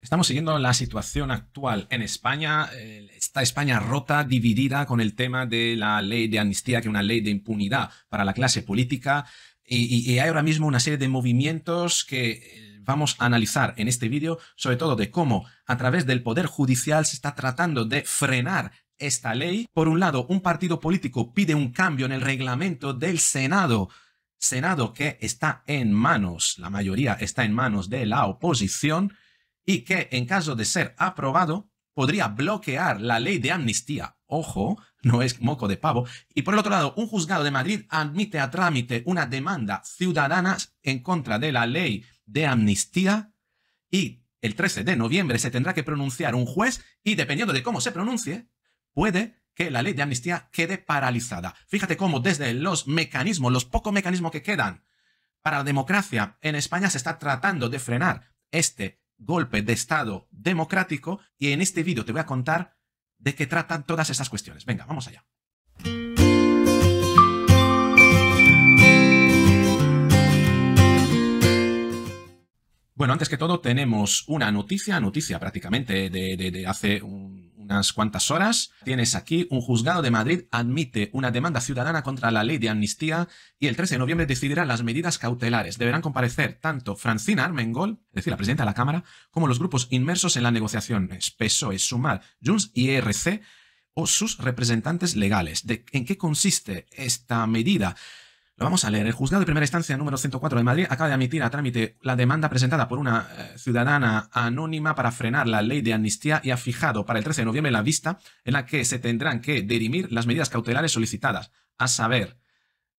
Estamos siguiendo la situación actual en España. Eh, está España rota, dividida con el tema de la ley de amnistía, que es una ley de impunidad para la clase política. Y, hay ahora mismo una serie de movimientos que eh, vamos a analizar en este vídeo, sobre todo de cómo a través del Poder Judicial se está tratando de frenar esta ley. Por un lado, un partido político pide un cambio en el reglamento del Senado. Senado que está en manos, la mayoría está en manos de la oposición y que en caso de ser aprobado podría bloquear la ley de amnistía. Ojo, no es moco de pavo. Y por el otro lado, un juzgado de Madrid admite a trámite una demanda ciudadana en contra de la ley de amnistía y el 13 de noviembre se tendrá que pronunciar un juez y dependiendo de cómo se pronuncie, puede que la ley de amnistía quede paralizada. Fíjate cómo desde los mecanismos, los pocos mecanismos que quedan para la democracia en España se está tratando de frenar este golpe de Estado democrático y en este vídeo te voy a contar de qué tratan todas estas cuestiones. Venga, vamos allá. Bueno, antes que todo tenemos una noticia, noticia prácticamente de, de hace un, unas cuantas horas, tienes aquí un juzgado de Madrid admite una demanda ciudadana contra la ley de amnistía y el 13 de noviembre decidirá las medidas cautelares. Deberán comparecer tanto Francina Armengol, es decir, la presidenta de la Cámara, como los grupos inmersos en la negociación, PSOE, Sumar, Junts y ERC, o sus representantes legales. ¿De ¿En qué consiste esta medida? Lo vamos a leer. El juzgado de primera instancia número 104 de Madrid acaba de admitir a trámite la demanda presentada por una eh, ciudadana anónima para frenar la ley de amnistía y ha fijado para el 13 de noviembre la vista en la que se tendrán que dirimir las medidas cautelares solicitadas, a saber,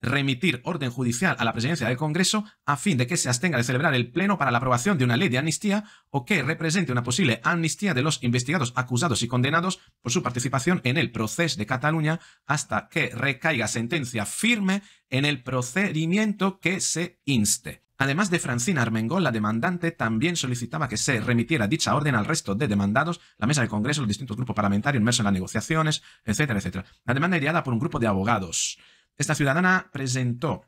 remitir orden judicial a la presidencia del Congreso a fin de que se abstenga de celebrar el Pleno para la aprobación de una ley de amnistía o que represente una posible amnistía de los investigados, acusados y condenados por su participación en el proceso de Cataluña hasta que recaiga sentencia firme en el procedimiento que se inste. Además de Francina Armengol, la demandante también solicitaba que se remitiera dicha orden al resto de demandados, la mesa del Congreso, los distintos grupos parlamentarios inmersos en las negociaciones, etcétera, etcétera. La demanda ideada por un grupo de abogados. Esta ciudadana presentó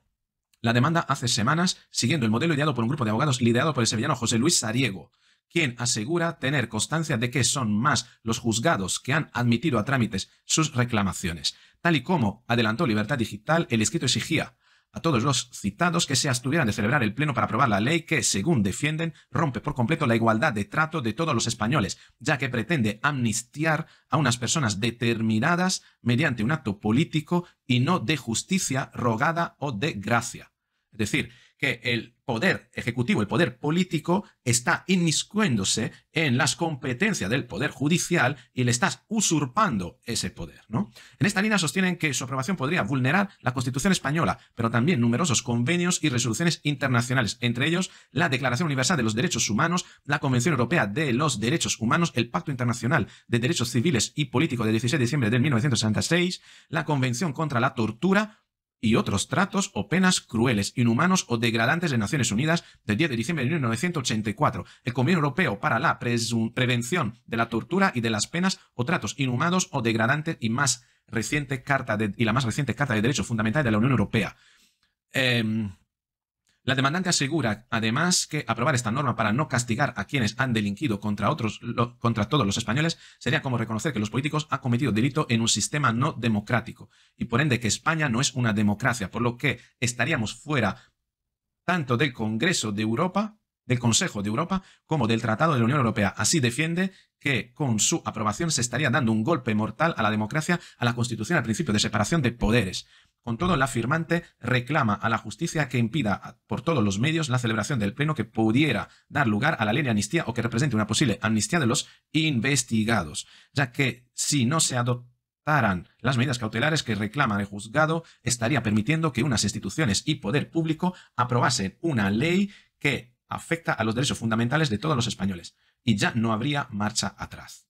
la demanda hace semanas siguiendo el modelo ideado por un grupo de abogados liderado por el sevillano José Luis Sariego, quien asegura tener constancia de que son más los juzgados que han admitido a trámites sus reclamaciones. Tal y como adelantó Libertad Digital, el escrito exigía a todos los citados que se abstuvieran de celebrar el pleno para aprobar la ley que, según defienden, rompe por completo la igualdad de trato de todos los españoles, ya que pretende amnistiar a unas personas determinadas mediante un acto político y no de justicia rogada o de gracia. Es decir, que el poder ejecutivo, el poder político, está inmiscuyéndose en las competencias del poder judicial y le estás usurpando ese poder. ¿no? En esta línea sostienen que su aprobación podría vulnerar la Constitución española, pero también numerosos convenios y resoluciones internacionales, entre ellos la Declaración Universal de los Derechos Humanos, la Convención Europea de los Derechos Humanos, el Pacto Internacional de Derechos Civiles y Políticos de 16 de diciembre de 1966, la Convención contra la Tortura, y otros tratos o penas crueles, inhumanos o degradantes de Naciones Unidas del 10 de diciembre de 1984, el Convenio Europeo para la Prevención de la Tortura y de las Penas o Tratos inhumanos o Degradantes y, más reciente carta y la más reciente Carta de Derechos Fundamentales de la Unión Europea. Em, la demandante asegura, además, que aprobar esta norma para no castigar a quienes han delinquido contra, otros, contra todos los españoles sería como reconocer que los políticos han cometido delito en un sistema no democrático y por ende que España no es una democracia, por lo que estaríamos fuera tanto del Congreso de Europa, del Consejo de Europa, como del Tratado de la Unión Europea. Así defiende que con su aprobación se estaría dando un golpe mortal a la democracia, a la Constitución, al principio de separación de poderes. Con todo, la firmante reclama a la justicia que impida por todos los medios la celebración del pleno que pudiera dar lugar a la ley de amnistía o que represente una posible amnistía de los investigados, ya que si no se adoptaran las medidas cautelares que reclama el juzgado, estaría permitiendo que unas instituciones y poder público aprobasen una ley que afecta a los derechos fundamentales de todos los españoles, y ya no habría marcha atrás.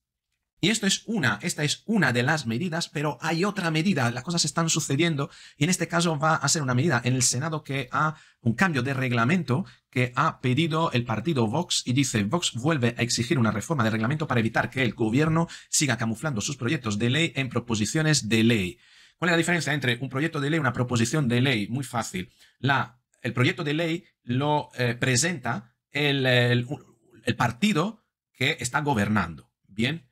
Y esto es una, esta es una de las medidas, pero hay otra medida, las cosas están sucediendo y en este caso va a ser una medida en el Senado que ha un cambio de reglamento que ha pedido el partido Vox y dice Vox vuelve a exigir una reforma de reglamento para evitar que el gobierno siga camuflando sus proyectos de ley en proposiciones de ley. ¿Cuál es la diferencia entre un proyecto de ley y una proposición de ley? Muy fácil. La, el proyecto de ley lo eh, presenta el partido que está gobernando. Bien,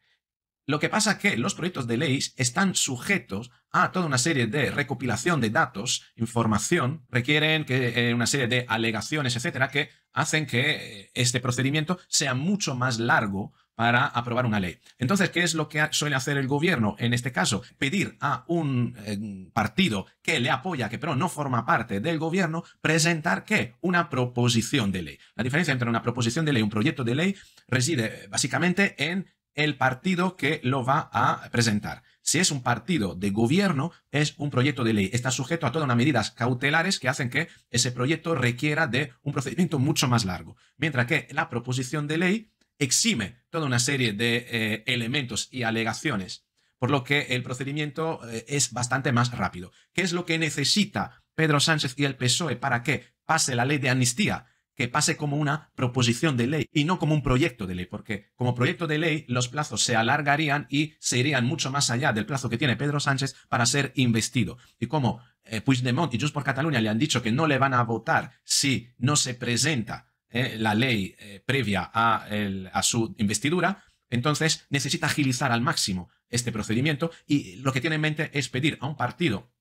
lo que pasa es que los proyectos de ley están sujetos a toda una serie de recopilación de datos, información, requieren que, eh, una serie de alegaciones, etcétera, que hacen que eh, este procedimiento sea mucho más largo para aprobar una ley. Entonces, ¿qué es lo que suele hacer el gobierno en este caso? Pedir a un eh, partido que le apoya, que pero no forma parte del gobierno, presentar qué? Una proposición de ley. La diferencia entre una proposición de ley y un proyecto de ley reside básicamente en el partido que lo va a presentar. Si es un partido de gobierno, es un proyecto de ley. Está sujeto a todas unas medidas cautelares que hacen que ese proyecto requiera de un procedimiento mucho más largo. Mientras que la proposición de ley exime toda una serie de eh, elementos y alegaciones, por lo que el procedimiento eh, es bastante más rápido. ¿Qué es lo que necesita Pedro Sánchez y el PSOE para que pase la ley de amnistía? que pase como una proposición de ley y no como un proyecto de ley, porque como proyecto de ley los plazos se alargarían y se irían mucho más allá del plazo que tiene Pedro Sánchez para ser investido. Y como eh, Puigdemont y Just por Cataluña le han dicho que no le van a votar si no se presenta eh, la ley eh, previa a, su investidura, entonces necesita agilizar al máximo este procedimiento y lo que tiene en mente es pedir a un partido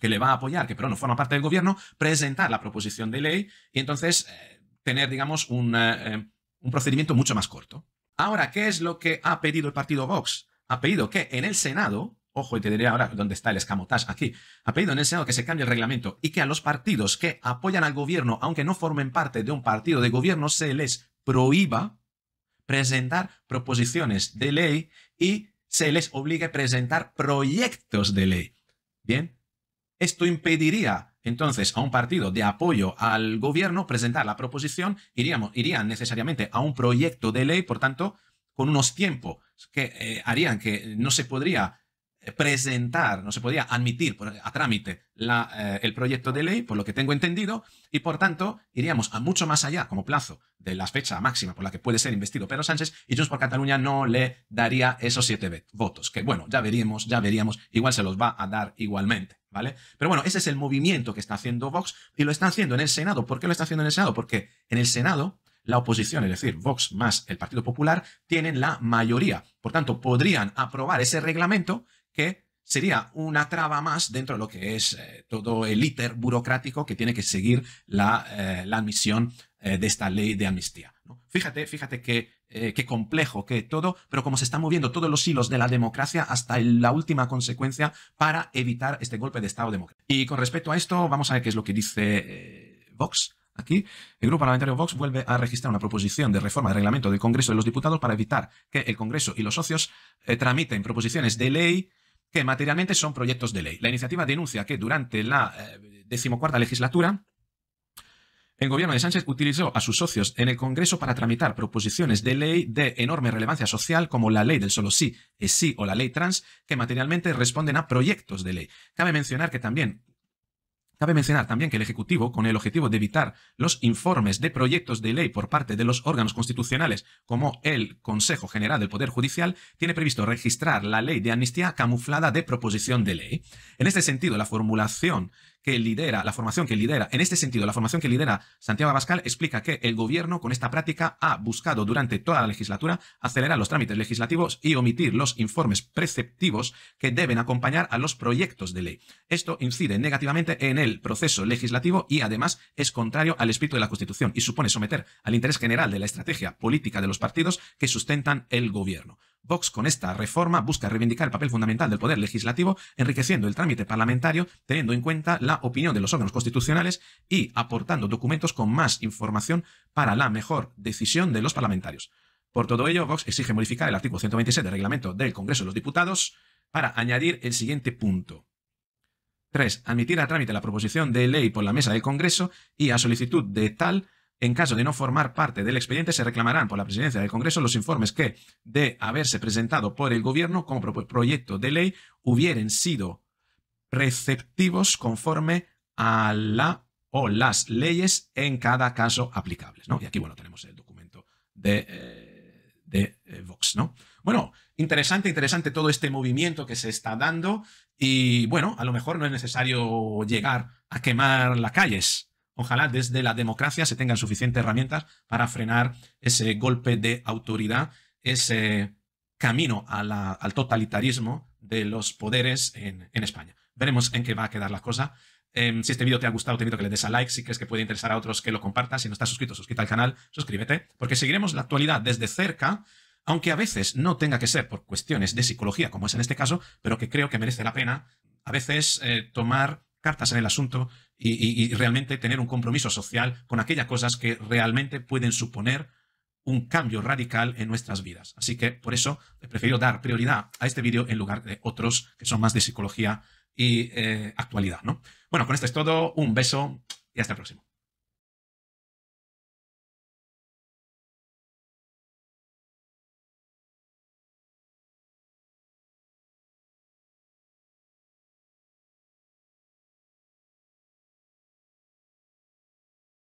que le va a apoyar, que pero no forma parte del gobierno, presentar la proposición de ley y entonces tener, digamos, eh, em, un, procedimiento mucho más corto. Ahora, ¿qué es lo que ha pedido el partido Vox? Ha pedido que en el Senado, ojo, y te diré ahora dónde está el escamotage aquí, ha pedido en el Senado que se cambie el reglamento y que a los partidos que apoyan al gobierno, aunque no formen parte de un partido de gobierno, se les prohíba presentar proposiciones de ley y se les obligue a presentar proyectos de ley. Bien, esto impediría entonces a un partido de apoyo al gobierno presentar la proposición, iríamos, irían necesariamente a un proyecto de ley, por tanto, con unos tiempos que eh, harían que no se podría eh, presentar, no se podría admitir a trámite eh, el proyecto de ley, por lo que tengo entendido, y por tanto iríamos a mucho más allá como plazo de la fecha máxima por la que puede ser investido Pedro Sánchez, y Junts por Cataluña no le daría esos siete votos, que bueno, ya veríamos, ya veríamos, igual se los va a dar igualmente. ¿vale? Pero bueno, ese es el movimiento que está haciendo Vox y lo está haciendo en el Senado. ¿Por qué lo está haciendo en el Senado? Porque en el Senado la oposición, es decir, Vox más el Partido Popular, tienen la mayoría. Por tanto, podrían aprobar ese reglamento que sería una traba más dentro de lo que es eh, todo el íter burocrático que tiene que seguir la, eh, admisión eh, de esta ley de amnistía. Fíjate, fíjate que... Eh, qué complejo, qué todo, pero como se están moviendo todos los hilos de la democracia hasta la última consecuencia para evitar este golpe de Estado democrático. Y con respecto a esto, vamos a ver qué es lo que dice eh, Vox. Aquí, el Grupo Parlamentario Vox vuelve a registrar una proposición de reforma del reglamento del Congreso de los Diputados para evitar que el Congreso y los socios eh, tramiten proposiciones de ley que materialmente son proyectos de ley. La iniciativa denuncia que durante la decimocuarta legislatura el gobierno de Sánchez utilizó a sus socios en el Congreso para tramitar proposiciones de ley de enorme relevancia social como la ley del solo sí es sí o la ley trans, que materialmente responden a proyectos de ley. Cabe mencionar que también Cabe mencionar también que el Ejecutivo, con el objetivo de evitar los informes de proyectos de ley por parte de los órganos constitucionales como el Consejo General del Poder Judicial, tiene previsto registrar la ley de amnistía camuflada de proposición de ley. En este sentido, la formulación que lidera, la formación que lidera, en este sentido, la formación que lidera Santiago Abascal explica que el gobierno con esta práctica ha buscado durante toda la legislatura acelerar los trámites legislativos y omitir los informes preceptivos que deben acompañar a los proyectos de ley. Esto incide negativamente en el proceso legislativo y además es contrario al espíritu de la Constitución y supone someter al interés general de la estrategia política de los partidos que sustentan el gobierno. Vox con esta reforma busca reivindicar el papel fundamental del poder legislativo, enriqueciendo el trámite parlamentario, teniendo en cuenta la opinión de los órganos constitucionales y aportando documentos con más información para la mejor decisión de los parlamentarios. Por todo ello, Vox exige modificar el artículo 126 del reglamento del Congreso de los Diputados para añadir el siguiente punto. 3. Admitir a trámite la proposición de ley por la mesa del Congreso y a solicitud de tal en caso de no formar parte del expediente, se reclamarán por la presidencia del Congreso los informes que, de haberse presentado por el Gobierno como proyecto de ley, hubieran sido receptivos conforme a la o las leyes en cada caso aplicables. ¿no? Y aquí, bueno, tenemos el documento de, eh, eh, Vox. Bueno, interesante, interesante todo este movimiento que se está dando y, bueno, a lo mejor no es necesario llegar a quemar las calles ojalá desde la democracia se tengan suficientes herramientas para frenar ese golpe de autoridad, ese camino al totalitarismo de los poderes en, España. Veremos en qué va a quedar la cosa. Em, si este vídeo te ha gustado, te invito a que le des a like. Si crees que puede interesar a otros, que lo compartas. Si no estás suscrito, suscríbete al canal, suscríbete, porque seguiremos la actualidad desde cerca, aunque a veces no tenga que ser por cuestiones de psicología, como es en este caso, pero que creo que merece la pena a veces eh, tomar cartas en el asunto y, realmente tener un compromiso social con aquellas cosas que realmente pueden suponer un cambio radical en nuestras vidas. Así que por eso he preferido dar prioridad a este vídeo en lugar de otros que son más de psicología y eh, actualidad. ¿no? Bueno, con esto es todo. Un beso y hasta el próximo.